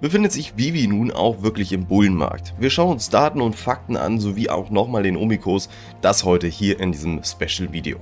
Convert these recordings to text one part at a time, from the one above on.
befindet sich Vivi nun auch wirklich im Bullenmarkt. Wir schauen uns Daten und Fakten an, sowie auch nochmal den Omikos, das heute hier in diesem Special Video.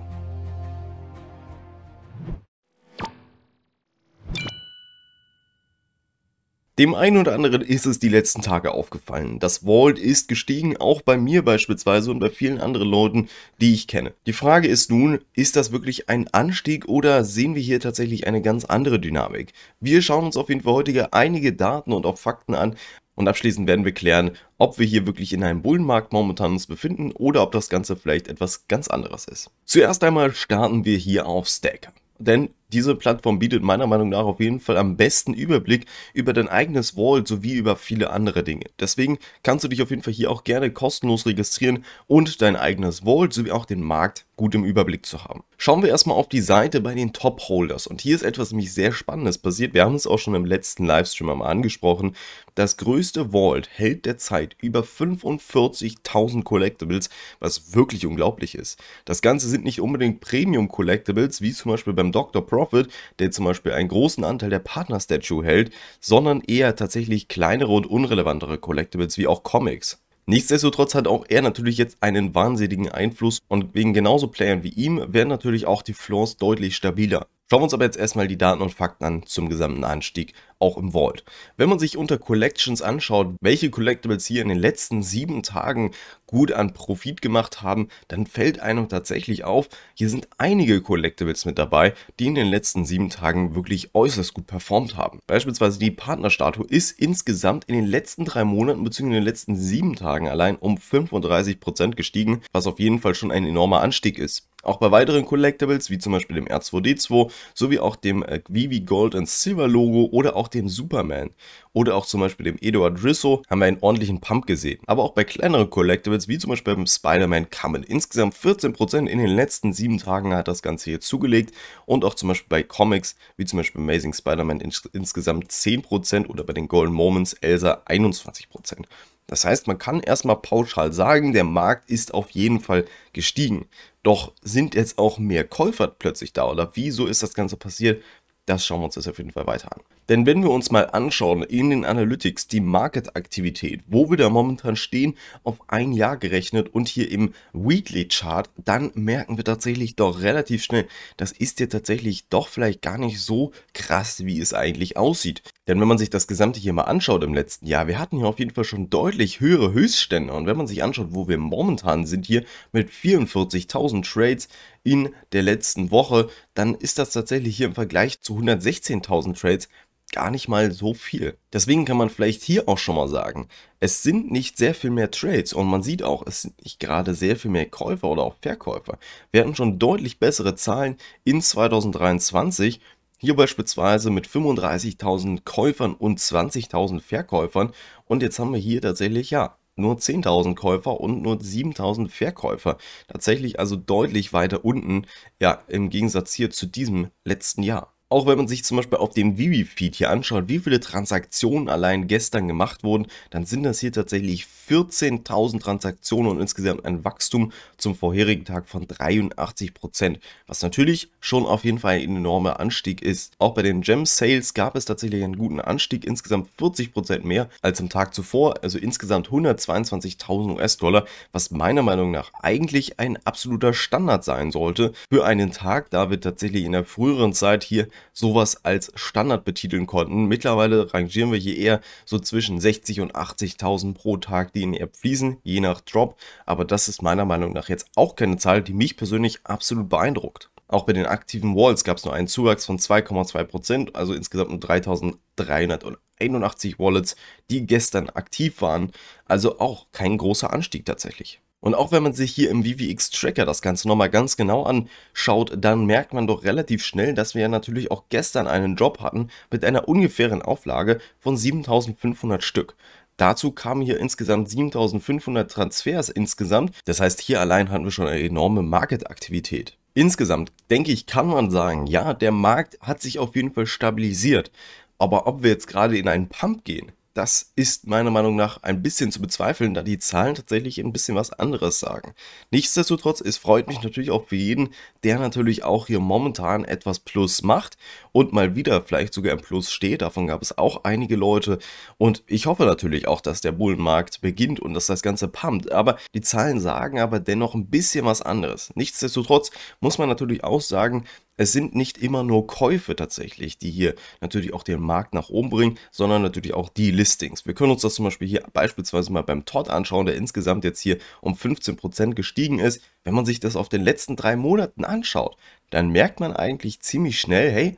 Dem einen oder anderen ist es die letzten Tage aufgefallen. Das Vault ist gestiegen, auch bei mir beispielsweise und bei vielen anderen Leuten, die ich kenne. Die Frage ist nun, ist das wirklich ein Anstieg oder sehen wir hier tatsächlich eine ganz andere Dynamik? Wir schauen uns auf jeden Fall heute einige Daten und auch Fakten an, und abschließend werden wir klären, ob wir hier wirklich in einem Bullenmarkt momentan uns befinden oder ob das Ganze vielleicht etwas ganz anderes ist. Zuerst einmal starten wir hier auf Stack. Denn diese Plattform bietet meiner Meinung nach auf jeden Fall am besten Überblick über dein eigenes Wallet sowie über viele andere Dinge. Deswegen kannst du dich auf jeden Fall hier auch gerne kostenlos registrieren und dein eigenes Wallet sowie auch den Markt gut im Überblick zu haben. Schauen wir erstmal auf die Seite bei den Top Holders und hier ist etwas nämlich sehr Spannendes passiert. Wir haben es auch schon im letzten Livestream einmal angesprochen. Das größte Vault hält derzeit über 45.000 Collectibles, was wirklich unglaublich ist. Das Ganze sind nicht unbedingt Premium Collectibles, wie zum Beispiel beim Dr. Pro Profit, der zum Beispiel einen großen Anteil der Partner-Statue hält, sondern eher tatsächlich kleinere und unrelevantere Collectibles wie auch Comics. Nichtsdestotrotz hat auch er natürlich jetzt einen wahnsinnigen Einfluss und wegen genauso Playern wie ihm werden natürlich auch die Floors deutlich stabiler. Schauen wir uns aber jetzt erstmal die Daten und Fakten an zum gesamten Anstieg, auch im Vault. Wenn man sich unter Collections anschaut, welche Collectibles hier in den letzten sieben Tagen gut an Profit gemacht haben, dann fällt einem tatsächlich auf, hier sind einige Collectibles mit dabei, die in den letzten sieben Tagen wirklich äußerst gut performt haben. Beispielsweise die Partnerstatue ist insgesamt in den letzten drei Monaten bzw. in den letzten sieben Tagen allein um 35% Prozent gestiegen, was auf jeden Fall schon ein enormer Anstieg ist. Auch bei weiteren Collectibles, wie zum Beispiel dem R2D2, sowie auch dem äh, Vivi Gold and Silver Logo oder auch dem Superman oder auch zum Beispiel dem Eduard Risso haben wir einen ordentlichen Pump gesehen. Aber auch bei kleineren Collectibles, wie zum Beispiel beim Spider-Man Kamen. Insgesamt 14% in den letzten 7 Tagen hat das Ganze hier zugelegt und auch zum Beispiel bei Comics, wie zum Beispiel Amazing Spider-Man ins insgesamt 10% oder bei den Golden Moments Elsa 21%. Das heißt, man kann erstmal pauschal sagen, der Markt ist auf jeden Fall gestiegen. Doch sind jetzt auch mehr Käufer plötzlich da oder wieso ist das Ganze passiert? Das schauen wir uns jetzt auf jeden Fall weiter an. Denn wenn wir uns mal anschauen in den Analytics die Market-Aktivität, wo wir da momentan stehen, auf ein Jahr gerechnet und hier im Weekly-Chart, dann merken wir tatsächlich doch relativ schnell, das ist ja tatsächlich doch vielleicht gar nicht so krass, wie es eigentlich aussieht. Denn wenn man sich das Gesamte hier mal anschaut im letzten Jahr, wir hatten hier auf jeden Fall schon deutlich höhere Höchststände. Und wenn man sich anschaut, wo wir momentan sind hier mit 44.000 Trades, in der letzten Woche, dann ist das tatsächlich hier im Vergleich zu 116.000 Trades gar nicht mal so viel. Deswegen kann man vielleicht hier auch schon mal sagen, es sind nicht sehr viel mehr Trades und man sieht auch, es sind nicht gerade sehr viel mehr Käufer oder auch Verkäufer. Wir hatten schon deutlich bessere Zahlen in 2023, hier beispielsweise mit 35.000 Käufern und 20.000 Verkäufern und jetzt haben wir hier tatsächlich ja nur 10.000 Käufer und nur 7.000 Verkäufer. Tatsächlich also deutlich weiter unten, ja, im Gegensatz hier zu diesem letzten Jahr. Auch wenn man sich zum Beispiel auf dem Vivi-Feed hier anschaut, wie viele Transaktionen allein gestern gemacht wurden, dann sind das hier tatsächlich 14.000 Transaktionen und insgesamt ein Wachstum zum vorherigen Tag von 83%, was natürlich schon auf jeden Fall ein enormer Anstieg ist. Auch bei den Gem-Sales gab es tatsächlich einen guten Anstieg, insgesamt 40% mehr als am Tag zuvor, also insgesamt 122.000 US-Dollar, was meiner Meinung nach eigentlich ein absoluter Standard sein sollte für einen Tag, da wir tatsächlich in der früheren Zeit hier sowas als Standard betiteln konnten. Mittlerweile rangieren wir hier eher so zwischen 60 und 80.000 pro Tag, die in die App fließen, je nach Drop. Aber das ist meiner Meinung nach jetzt auch keine Zahl, die mich persönlich absolut beeindruckt. Auch bei den aktiven Walls gab es nur einen Zuwachs von 2,2%, also insgesamt nur 3.381 Wallets, die gestern aktiv waren. Also auch kein großer Anstieg tatsächlich. Und auch wenn man sich hier im VVX Tracker das Ganze nochmal ganz genau anschaut, dann merkt man doch relativ schnell, dass wir ja natürlich auch gestern einen Job hatten mit einer ungefähren Auflage von 7500 Stück. Dazu kamen hier insgesamt 7500 Transfers insgesamt, das heißt hier allein hatten wir schon eine enorme Market-Aktivität. Insgesamt denke ich, kann man sagen, ja, der Markt hat sich auf jeden Fall stabilisiert. Aber ob wir jetzt gerade in einen Pump gehen, das ist meiner Meinung nach ein bisschen zu bezweifeln, da die Zahlen tatsächlich ein bisschen was anderes sagen. Nichtsdestotrotz, es freut mich natürlich auch für jeden, der natürlich auch hier momentan etwas Plus macht und mal wieder vielleicht sogar ein Plus steht. Davon gab es auch einige Leute und ich hoffe natürlich auch, dass der Bullenmarkt beginnt und dass das Ganze pumpt. Aber die Zahlen sagen aber dennoch ein bisschen was anderes. Nichtsdestotrotz muss man natürlich auch sagen, es sind nicht immer nur Käufe tatsächlich, die hier natürlich auch den Markt nach oben bringen, sondern natürlich auch die Listings. Wir können uns das zum Beispiel hier beispielsweise mal beim Todd anschauen, der insgesamt jetzt hier um 15% gestiegen ist. Wenn man sich das auf den letzten drei Monaten anschaut, dann merkt man eigentlich ziemlich schnell, hey,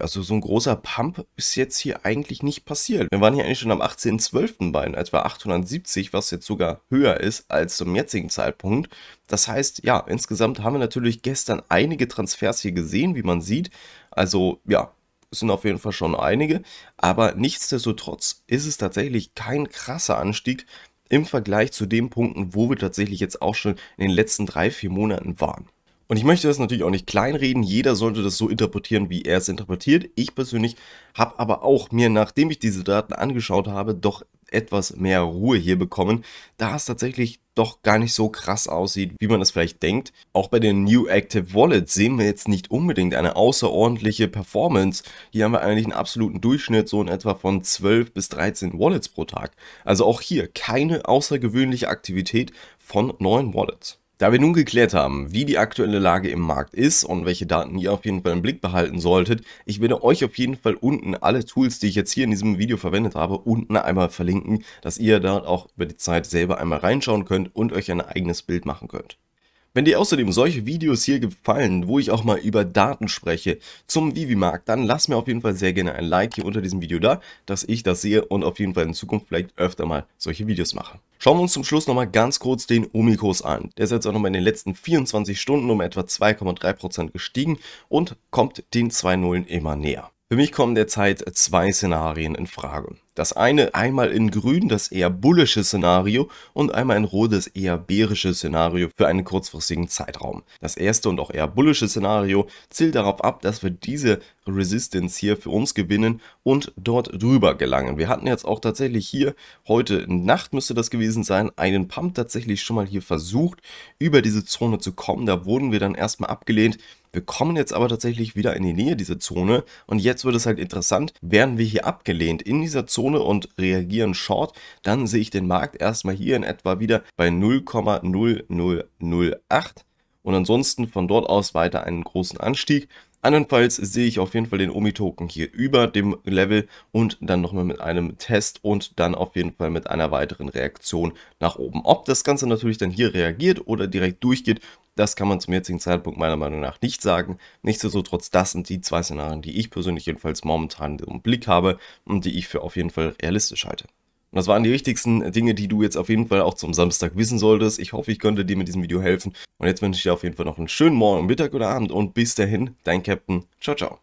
also so ein großer Pump ist jetzt hier eigentlich nicht passiert. Wir waren hier eigentlich schon am 18.12. bei etwa 870, was jetzt sogar höher ist als zum jetzigen Zeitpunkt. Das heißt, ja, insgesamt haben wir natürlich gestern einige Transfers hier gesehen, wie man sieht. Also ja, sind auf jeden Fall schon einige, aber nichtsdestotrotz ist es tatsächlich kein krasser Anstieg im Vergleich zu den Punkten, wo wir tatsächlich jetzt auch schon in den letzten drei, vier Monaten waren. Und ich möchte das natürlich auch nicht kleinreden. Jeder sollte das so interpretieren, wie er es interpretiert. Ich persönlich habe aber auch mir, nachdem ich diese Daten angeschaut habe, doch etwas mehr Ruhe hier bekommen, da es tatsächlich doch gar nicht so krass aussieht, wie man das vielleicht denkt. Auch bei den New Active Wallets sehen wir jetzt nicht unbedingt eine außerordentliche Performance. Hier haben wir eigentlich einen absoluten Durchschnitt so in etwa von 12 bis 13 Wallets pro Tag. Also auch hier keine außergewöhnliche Aktivität von neuen Wallets. Da wir nun geklärt haben, wie die aktuelle Lage im Markt ist und welche Daten ihr auf jeden Fall im Blick behalten solltet, ich werde euch auf jeden Fall unten alle Tools, die ich jetzt hier in diesem Video verwendet habe, unten einmal verlinken, dass ihr dort auch über die Zeit selber einmal reinschauen könnt und euch ein eigenes Bild machen könnt. Wenn dir außerdem solche Videos hier gefallen, wo ich auch mal über Daten spreche zum Vivimarkt, dann lass mir auf jeden Fall sehr gerne ein Like hier unter diesem Video da, dass ich das sehe und auf jeden Fall in Zukunft vielleicht öfter mal solche Videos mache. Schauen wir uns zum Schluss nochmal ganz kurz den Omikurs an. Der ist jetzt auch nochmal in den letzten 24 Stunden um etwa 2,3% gestiegen und kommt den 2 Nullen immer näher. Für mich kommen derzeit zwei Szenarien in Frage. Das eine einmal in grün, das eher bullische Szenario und einmal in rot, das eher bärische Szenario für einen kurzfristigen Zeitraum. Das erste und auch eher bullische Szenario zielt darauf ab, dass wir diese Resistance hier für uns gewinnen und dort drüber gelangen. Wir hatten jetzt auch tatsächlich hier, heute Nacht müsste das gewesen sein, einen Pump tatsächlich schon mal hier versucht, über diese Zone zu kommen. Da wurden wir dann erstmal abgelehnt. Wir kommen jetzt aber tatsächlich wieder in die Nähe dieser Zone und jetzt wird es halt interessant, werden wir hier abgelehnt in dieser Zone Zone und reagieren Short, dann sehe ich den Markt erstmal hier in etwa wieder bei 0,0008 und ansonsten von dort aus weiter einen großen Anstieg. Andernfalls sehe ich auf jeden Fall den Omi-Token hier über dem Level und dann nochmal mit einem Test und dann auf jeden Fall mit einer weiteren Reaktion nach oben. Ob das Ganze natürlich dann hier reagiert oder direkt durchgeht, das kann man zum jetzigen Zeitpunkt meiner Meinung nach nicht sagen. Nichtsdestotrotz, das sind die zwei Szenarien, die ich persönlich jedenfalls momentan im Blick habe und die ich für auf jeden Fall realistisch halte. Und das waren die wichtigsten Dinge, die du jetzt auf jeden Fall auch zum Samstag wissen solltest. Ich hoffe, ich konnte dir mit diesem Video helfen. Und jetzt wünsche ich dir auf jeden Fall noch einen schönen Morgen, Mittag oder Abend und bis dahin, dein Captain. Ciao, ciao.